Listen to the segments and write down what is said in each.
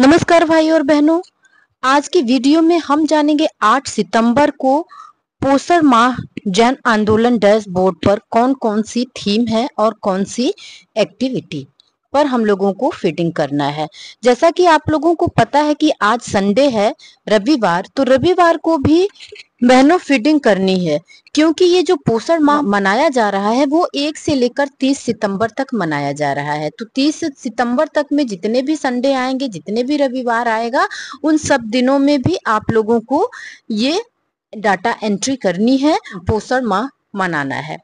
नमस्कार भाई और बहनों आज की वीडियो में हम जानेंगे 8 सितंबर को पोषण माह जन आंदोलन डैश बोर्ड पर कौन कौन सी थीम है और कौन सी एक्टिविटी पर हम लोगों को फिटिंग करना है जैसा कि आप लोगों को पता है कि आज संडे है रविवार तो रविवार को भी बहनों फीडिंग करनी है क्योंकि ये जो पोषण माह मनाया जा रहा है वो एक से लेकर तीस सितंबर तक मनाया जा रहा है तो तीस सितंबर तक में जितने भी संडे आएंगे जितने भी रविवार आएगा उन सब दिनों में भी आप लोगों को ये डाटा एंट्री करनी है पोषण माह मनाना है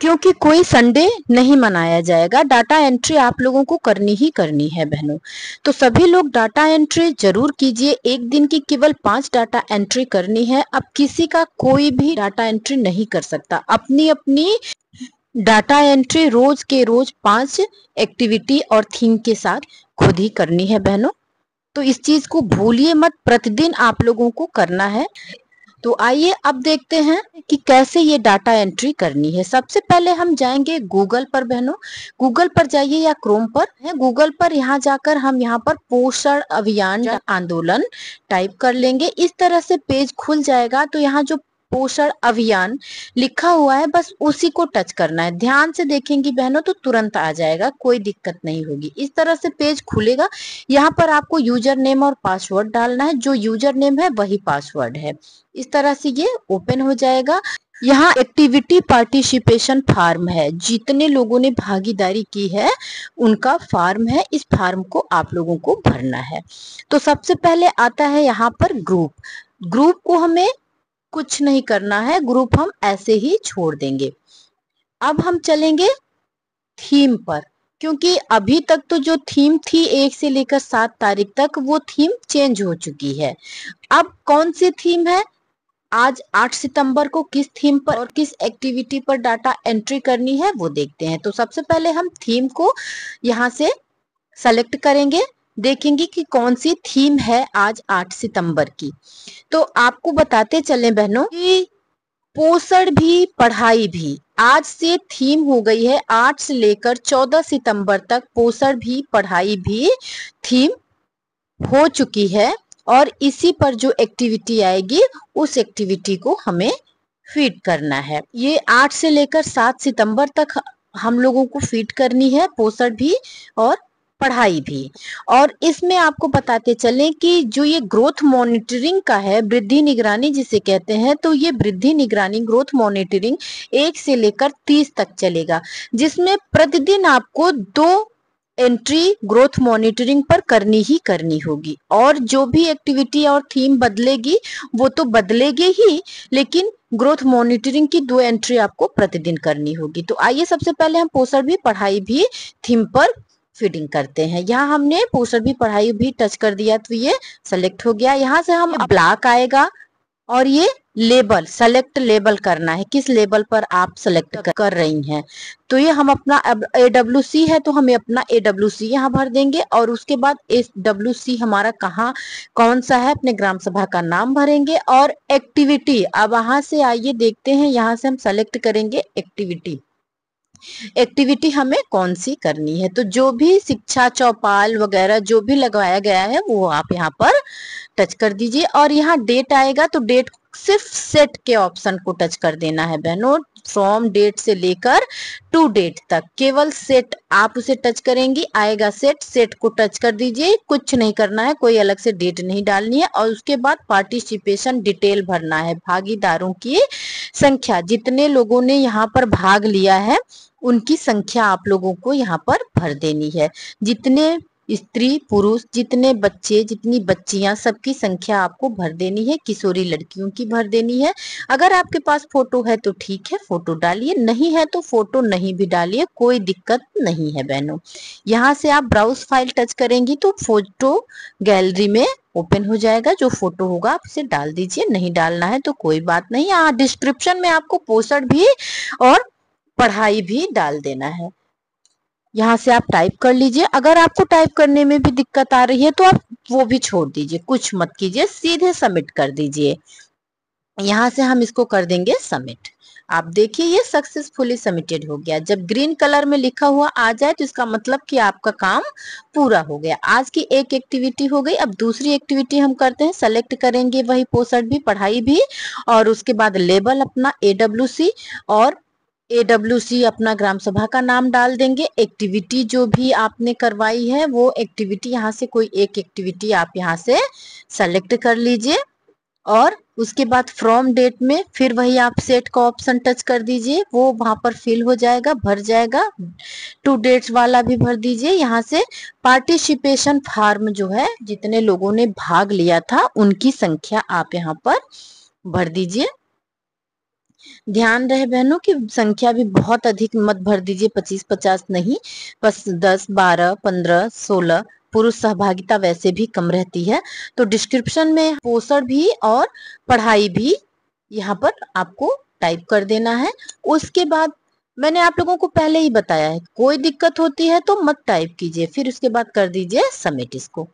क्योंकि कोई संडे नहीं मनाया जाएगा डाटा एंट्री आप लोगों को करनी ही करनी है बहनों तो सभी लोग डाटा एंट्री जरूर कीजिए एक दिन की केवल पांच डाटा एंट्री करनी है अब किसी का कोई भी डाटा एंट्री नहीं कर सकता अपनी अपनी डाटा एंट्री रोज के रोज पांच एक्टिविटी और थीम के साथ खुद ही करनी है बहनों तो इस चीज को भूलिए मत प्रतिदिन आप लोगों को करना है तो आइए अब देखते हैं कि कैसे ये डाटा एंट्री करनी है सबसे पहले हम जाएंगे गूगल पर बहनों गूगल पर जाइए या क्रोम पर है गूगल पर यहाँ जाकर हम यहाँ पर पोषण अभियान आंदोलन टाइप कर लेंगे इस तरह से पेज खुल जाएगा तो यहाँ जो पोषण अभियान लिखा हुआ है बस उसी को टच करना है ध्यान से देखेंगी बहनों तो तुरंत आ जाएगा कोई दिक्कत नहीं होगी इस तरह से पेज खुलेगा यहाँ पर आपको यूजर नेम और पासवर्ड डालना है जो यूजर नेम है वही पासवर्ड है इस तरह से ये ओपन हो जाएगा यहाँ एक्टिविटी पार्टिसिपेशन फार्म है जितने लोगों ने भागीदारी की है उनका फार्म है इस फार्म को आप लोगों को भरना है तो सबसे पहले आता है यहाँ पर ग्रुप ग्रुप को हमें कुछ नहीं करना है ग्रुप हम ऐसे ही छोड़ देंगे अब हम चलेंगे थीम पर क्योंकि अभी तक तो जो थीम थी एक से लेकर सात तारीख तक वो थीम चेंज हो चुकी है अब कौन सी थीम है आज आठ सितंबर को किस थीम पर और किस एक्टिविटी पर डाटा एंट्री करनी है वो देखते हैं तो सबसे पहले हम थीम को यहाँ से सेलेक्ट करेंगे देखेंगे कि कौन सी थीम है आज 8 सितंबर की तो आपको बताते चलें बहनों कि पोषण भी पढ़ाई भी आज से थीम हो गई है 8 से लेकर 14 सितंबर तक पोषण भी पढ़ाई भी थीम हो चुकी है और इसी पर जो एक्टिविटी आएगी उस एक्टिविटी को हमें फीड करना है ये आठ से लेकर सात सितंबर तक हम लोगों को फीड करनी है पोषण भी और पढ़ाई भी और इसमें आपको बताते चलें कि जो ये ग्रोथ मॉनिटरिंग का है वृद्धि निगरानी जिसे कहते हैं तो ये वृद्धि निगरानी ग्रोथ मॉनिटरिंग एक से लेकर तीस तक चलेगा जिसमें प्रतिदिन आपको दो एंट्री ग्रोथ मॉनिटरिंग पर करनी ही करनी होगी और जो भी एक्टिविटी और थीम बदलेगी वो तो बदलेगी ही लेकिन ग्रोथ मॉनिटरिंग की दो एंट्री आपको प्रतिदिन करनी होगी तो आइए सबसे पहले हम पोषण भी पढ़ाई भी थीम पर फीडिंग करते हैं यहाँ हमने पोस्टर भी पढ़ाई भी टच कर दिया तो ये सेलेक्ट हो गया यहाँ से हम ब्लॉक आएगा और ये लेबल सेलेक्ट लेबल करना है किस लेबल पर आप सेलेक्ट कर रही हैं तो ये हम अपना ए डब्ल्यू सी है तो हमें अपना ए डब्ल्यू सी यहाँ भर देंगे और उसके बाद ए डब्ल्यू सी हमारा कहाँ कौन सा है अपने ग्राम सभा का नाम भरेंगे और एक्टिविटी अब वहां से आइए देखते हैं यहाँ से हम सेलेक्ट करेंगे एक्टिविटी एक्टिविटी हमें कौन सी करनी है तो जो भी शिक्षा चौपाल वगैरह जो भी लगवाया गया है वो आप यहाँ पर टच कर दीजिए और यहाँ डेट आएगा तो डेट सिर्फ सेट के ऑप्शन को टच कर देना है बहनों फ्रॉम डेट से लेकर टू डेट तक केवल सेट आप उसे टच करेंगी आएगा सेट सेट को टच कर दीजिए कुछ नहीं करना है कोई अलग से डेट नहीं डालनी है और उसके बाद पार्टिसिपेशन डिटेल भरना है भागीदारों की संख्या जितने लोगों ने यहाँ पर भाग लिया है उनकी संख्या आप लोगों को यहाँ पर भर देनी है जितने स्त्री पुरुष जितने बच्चे जितनी बच्चियां सबकी संख्या आपको भर देनी है किशोरी लड़कियों की भर देनी है अगर आपके पास फोटो है तो ठीक है फोटो डालिए नहीं है तो फोटो नहीं भी डालिए कोई दिक्कत नहीं है बहनों यहाँ से आप ब्राउज फाइल टच करेंगी तो फोटो गैलरी में ओपन हो जाएगा जो फोटो होगा आप इसे डाल दीजिए नहीं डालना है तो कोई बात नहीं डिस्क्रिप्शन में आपको पोषण भी और पढ़ाई भी डाल देना है यहाँ से आप टाइप कर लीजिए अगर आपको टाइप करने में भी दिक्कत आ रही है तो आप वो भी छोड़ दीजिए कुछ मत कीजिए सीधे सबमिट कर दीजिए यहाँ से हम इसको कर देंगे सबमिट आप देखिए ये सक्सेसफुली सबमिटेड हो गया जब ग्रीन कलर में लिखा हुआ आ जाए तो इसका मतलब कि आपका काम पूरा हो गया आज की एक एक्टिविटी हो गई अब दूसरी एक्टिविटी हम करते हैं सेलेक्ट करेंगे वही पोस्ट भी पढ़ाई भी और उसके बाद लेबल अपना ए और एडब्ल्यूसी अपना ग्राम सभा का नाम डाल देंगे एक्टिविटी जो भी आपने करवाई है वो एक्टिविटी यहाँ से कोई एक एक्टिविटी आप यहाँ से सेलेक्ट कर लीजिए और उसके बाद फ्रॉम डेट में फिर वही आप सेट का ऑप्शन टच कर दीजिए वो वहां पर फिल हो जाएगा भर जाएगा टू डेट्स वाला भी भर दीजिए यहाँ से पार्टिसिपेशन फार्म जो है जितने लोगों ने भाग लिया था उनकी संख्या आप यहाँ पर भर दीजिए ध्यान रहे बहनों की संख्या भी बहुत अधिक मत भर दीजिए पच्चीस पचास नहीं बस दस बारह पंद्रह सोलह पुरुष सहभागिता वैसे भी कम रहती है तो डिस्क्रिप्शन में पोषण भी और पढ़ाई भी यहाँ पर आपको टाइप कर देना है उसके बाद मैंने आप लोगों को पहले ही बताया है कोई दिक्कत होती है तो मत टाइप कीजिए फिर उसके बाद कर दीजिए सबमिट इसको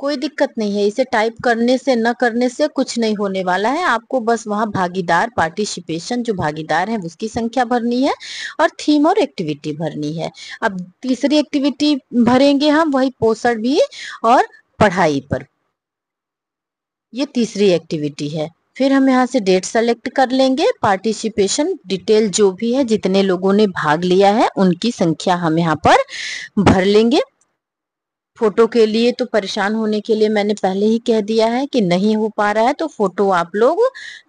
कोई दिक्कत नहीं है इसे टाइप करने से न करने से कुछ नहीं होने वाला है आपको बस वहाँ भागीदार पार्टिसिपेशन जो भागीदार है उसकी संख्या भरनी है और थीम और एक्टिविटी भरनी है अब तीसरी एक्टिविटी भरेंगे हम वही पोषण भी और पढ़ाई पर ये तीसरी एक्टिविटी है फिर हम यहाँ से डेट सेलेक्ट कर लेंगे पार्टिसिपेशन डिटेल जो भी है जितने लोगों ने भाग लिया है उनकी संख्या हम यहाँ पर भर लेंगे फोटो के लिए तो परेशान होने के लिए मैंने पहले ही कह दिया है कि नहीं हो पा रहा है तो फोटो आप लोग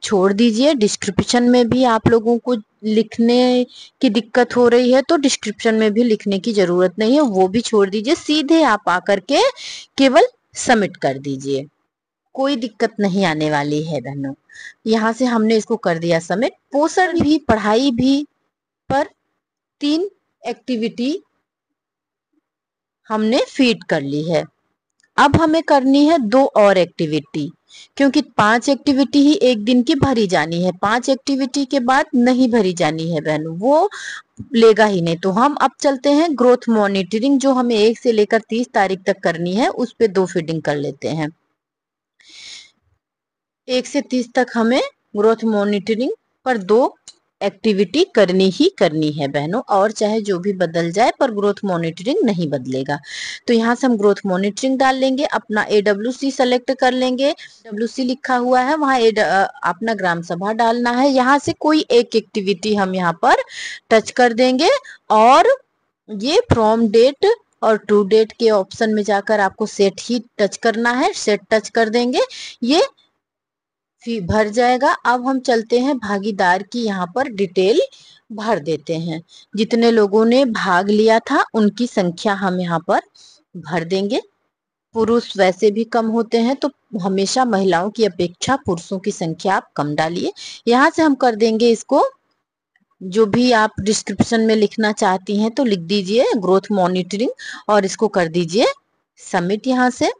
छोड़ दीजिए डिस्क्रिप्शन में भी आप लोगों को लिखने की दिक्कत हो रही है तो डिस्क्रिप्शन में भी लिखने की जरूरत नहीं है वो भी छोड़ दीजिए सीधे आप आकर के केवल सबमिट कर दीजिए कोई दिक्कत नहीं आने वाली है बहनों यहाँ से हमने इसको कर दिया सबमिट पोषण भी पढ़ाई भी पर तीन एक्टिविटी हमने फीड कर ली है अब हमें करनी है दो और एक्टिविटी क्योंकि पांच एक्टिविटी ही एक दिन की भरी जानी है पांच एक्टिविटी के बाद नहीं भरी जानी है बहनों वो लेगा ही नहीं तो हम अब चलते हैं ग्रोथ मॉनिटरिंग जो हमें एक से लेकर तीस तारीख तक करनी है उस पर दो फीडिंग कर लेते हैं एक से तीस तक हमें ग्रोथ मॉनिटरिंग पर दो एक्टिविटी करनी ही करनी है बहनों और चाहे जो भी बदल जाए पर ग्रोथ मॉनिटरिंग नहीं बदलेगा तो यहाँ से हम ग्रोथ मॉनिटरिंग डाल लेंगे अपना ए डब्ल्यू सी सेलेक्ट कर लेंगे डब्ल्यू सी लिखा हुआ है वहाँ ए अपना ग्राम सभा डालना है यहाँ से कोई एक एक्टिविटी हम यहाँ पर टच कर देंगे और ये फ्रॉम डेट और टू डेट के ऑप्शन में जाकर आपको सेट ही टच करना है सेट टच कर देंगे ये फी भर जाएगा अब हम चलते हैं भागीदार की यहाँ पर डिटेल भर देते हैं जितने लोगों ने भाग लिया था उनकी संख्या हम यहाँ पर भर देंगे पुरुष वैसे भी कम होते हैं तो हमेशा महिलाओं की अपेक्षा पुरुषों की संख्या आप कम डालिए यहाँ से हम कर देंगे इसको जो भी आप डिस्क्रिप्शन में लिखना चाहती हैं तो लिख दीजिए ग्रोथ मॉनिटरिंग और इसको कर दीजिए सबमिट यहाँ से ये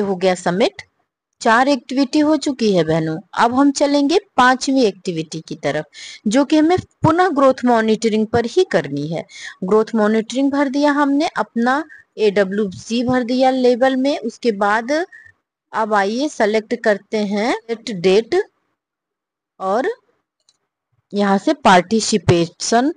यह हो गया सबमिट चार एक्टिविटी हो चुकी है बहनों अब हम चलेंगे पांचवी एक्टिविटी की तरफ जो कि हमें पुनः ग्रोथ मॉनिटरिंग पर ही करनी है ग्रोथ मॉनिटरिंग भर दिया हमने अपना एडब्ल्यू सी भर दिया लेवल में उसके बाद अब आइए सेलेक्ट करते हैं एट डेट और यहाँ से पार्टिसिपेशन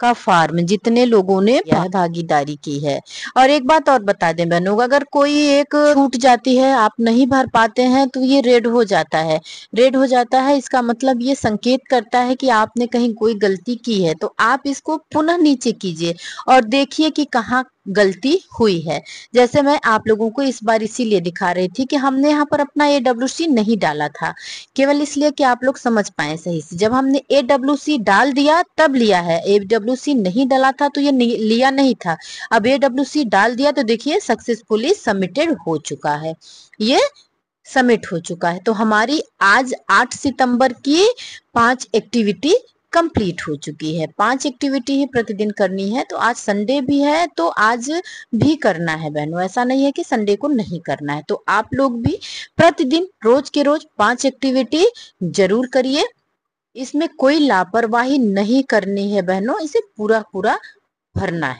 का फार्म जितने लोगों ने भागीदारी की है और एक बात और बता दें बहनों अगर कोई एक टूट जाती है आप नहीं भर पाते हैं तो ये रेड हो जाता है रेड हो जाता है इसका मतलब ये संकेत करता है कि आपने कहीं कोई गलती की है तो आप इसको पुनः नीचे कीजिए और देखिए कि कहाँ गलती हुई है जैसे मैं आप लोगों को इस बार इसीलिए दिखा रही थी कि हमने यहाँ पर अपना ए डब्ल्यू सी नहीं डाला था केवल इसलिए कि आप लोग समझ पाए सही से जब हमने ए डब्ल्यू सी डाल दिया तब लिया है ए डब्ल्यू सी नहीं डाला था तो ये नहीं, लिया नहीं था अब ए डब्ल्यू सी डाल दिया तो देखिए सक्सेसफुली सबमिटेड हो चुका है ये सबमिट हो चुका है तो हमारी आज आठ सितंबर की पांच एक्टिविटी कंप्लीट हो चुकी है पांच एक्टिविटी ही प्रतिदिन करनी है तो आज संडे भी है तो आज भी करना है बहनों ऐसा नहीं है कि संडे को नहीं करना है तो आप लोग भी प्रतिदिन रोज के रोज पांच एक्टिविटी जरूर करिए इसमें कोई लापरवाही नहीं करनी है बहनों इसे पूरा पूरा भरना है